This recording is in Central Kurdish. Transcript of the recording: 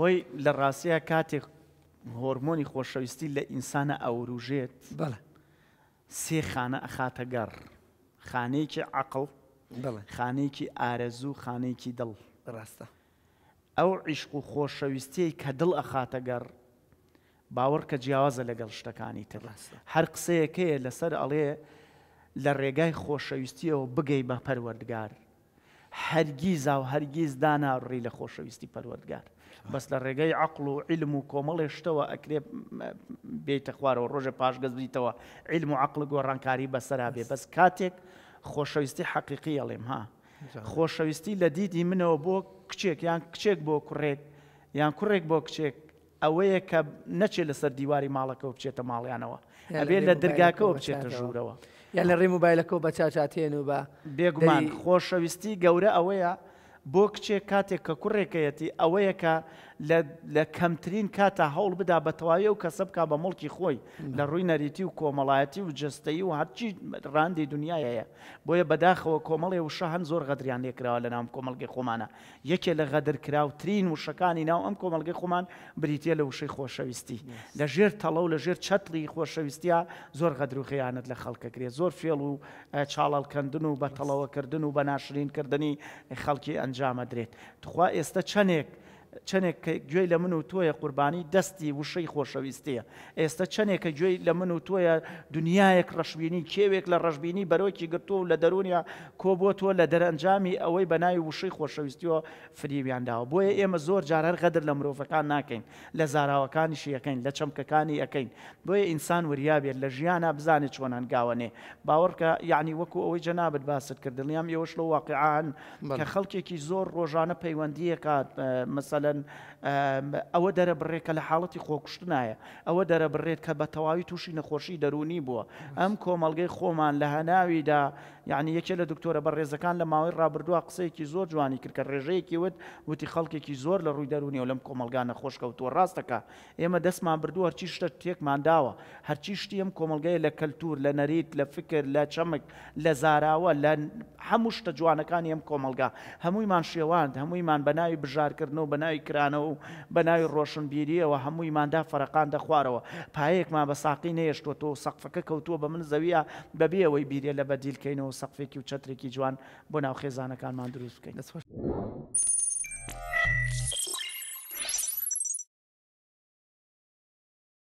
خۆی لە ڕاستەیە کاتێک هۆرمۆنی خۆشەویستی لە ئینسانە ئەوروژێت سێ خانە ئەخاتەگەڕ خانەیەکی عقل خانەیەکی ئارەزوو خانەیەکی دڵ ڕاستە ئەو عیشق و خۆشەویستی کە دڵ ئەخاتەگەڕ باوەڕ کە جیاوازە لەگەڵ شتەکانی تر هەر قسەیەکەیە لەسەر ئەڵێ لە ڕێگای خۆشەویستیەوە بگەی بە پەروەردگار هەرگیز و هەرگیز دانا ڕی لە خۆشەویستی پەروەردگار بەس لە ڕێگەی عقل و علم و کۆمەڵێ شتەوە ئەکرێ بێتە خوارەوە ڕۆژە پاشگەز بیتەوە علم و عقل گۆڕانکاری بەسەرا بێ بەس کاتێک خۆشەویستی حەقیقی ئەڵێم ها خۆشەویستی لە دیدی منەوە بۆ کچێک یان کچێک بۆ کوڕێک یان کوڕێک بۆ کچێک ئەوەیە کە نەچێت لەسەر دیواری ماڵەکەەوە بچێتە ماڵیانەوە ئەبێ لە دەرگاکەەوە بچێتە ژوورەوە یا لە ڕێ موبایلەکە بە چاچاتێن و بە بێگومان خۆشەویستی گەورە ئەوەیە بۆ کچێک کاتێک کە کوڕێکەتی ئەوەیەکە لە کەمترین کاتە هەوڵ بدا بەتەواوی و کەسە بکە بە مڵکی خۆی لە ڕووی نەریتی و کۆمەڵایەتی و جستایی و هەرچی ڕاندی دنیاەیە بۆیە بەداخەوە کۆمەڵی وشە هەند زۆر غەدریان لێکراوە لە نام کۆمەلگەی خۆمانە یەکێ لە غەدرکراوترین وشەکانی ناو ئەم کۆمەلگەی خۆمان بریتە لە وشەی خۆشەویستی لە ژێر تەڵە و لە ژێر چەتری خۆشەویستیە زۆر غەدر و خەیانت لە خەڵکەکرێ زۆر فێڵ و چاڵەڵکردن و بەتەڵەوەکردن و بەناشرینکردنی خەڵکی ئە انجام درید تخوا است چنیک چندێک گوێی لە من و تۆیە قوربانی دەستی وشەی خۆشەویستەیە ئێستا چندێکە گوێی لە من و تۆیە دنیایەک ڕەشببینی کێوێک لە ڕەشببینی بەرەوەکی گرتو و لە دەرونیا کۆبووەوە لە دەرەنجامی ئەوەی بەناوی وشەی خۆشەویستیەوە فریبیانداوە بۆیە ئێمە زۆر جارەر غەدر لە مرۆڤەکان ناکەین لە زاراوەکانیشی یەکەین لە چەمکەکانی ئەەکەین بۆیە ئینسان وریابێت لە ژیانە بزانێت چۆنان گاوانێ باوەڕکە یعنی وەکو ئەوەی جەنابەت باست کردلیام ئێوەش لە واقعان کە خەڵکێکی زۆر ڕۆژانە پەیوەندیەکات مەسەلە مثلەن ئەوە دەرە بڕێکە لە حاڵەتی خۆکوشتنایە ئەوە دەرە بڕێت کە بە تەواوی تووشی نەخۆشی دەرونی بووە ئەم کۆمەلگەی خۆمان لە هەناویدا یعنی یەکێ لە دکتۆرە بە ڕێزەکان لە ماوەی ڕابردووە قسەیەکی زۆر جوانی کرد کە ڕێژەیەکی وت وتی خەڵکێکی زۆر لە ڕووی دەرونی و لەم کۆمەلگانە خۆشکەوتوە ڕاستەکە ئێمە دەستمان بردو هەرچی شتە تێکمان داوە هەرچی شتی ئەم کۆمەلگەی لە کەلتور لە نەریت لە فکر لە چەمک لە زاراوە لە هەموو شتە جوانەکانی ئەم کۆمەلگا هەموویمان شێواند هەموویمان بەناوی بژارکردنەوە بەناوی داوای کرانەوە و بە ناوی ڕۆشنبیریەوە هەموو ئماندا فەرەقان دەخوارەوە پایەکمان بە ساقی نێشتۆ تۆ سەقفەکە کەوتووە بە من زەویە بەبیەوەی بیرێ لە بەدیلکەینەوە سەقفێکی و چترێکی جوان بۆ ناو خێزانەکانمان دروستکەین